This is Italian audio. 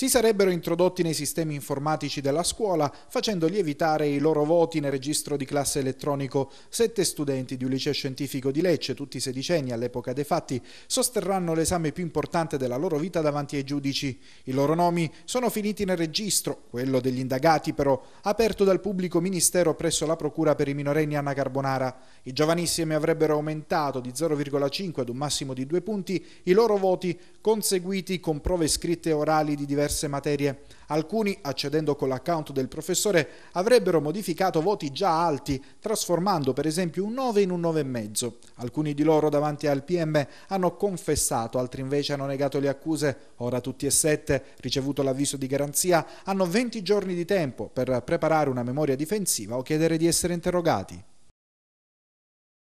si sarebbero introdotti nei sistemi informatici della scuola facendo lievitare i loro voti nel registro di classe elettronico. Sette studenti di un liceo scientifico di Lecce, tutti sedicenni all'epoca dei fatti, sosterranno l'esame più importante della loro vita davanti ai giudici. I loro nomi sono finiti nel registro, quello degli indagati però, aperto dal pubblico ministero presso la Procura per i minorenni Anna Carbonara. I giovanissimi avrebbero aumentato di 0,5 ad un massimo di due punti i loro voti conseguiti con prove scritte e orali di diversi diverse materie. Alcuni, accedendo con l'account del professore, avrebbero modificato voti già alti, trasformando per esempio un 9 in un 9,5. Alcuni di loro davanti al PM hanno confessato, altri invece hanno negato le accuse. Ora tutti e sette, ricevuto l'avviso di garanzia, hanno 20 giorni di tempo per preparare una memoria difensiva o chiedere di essere interrogati.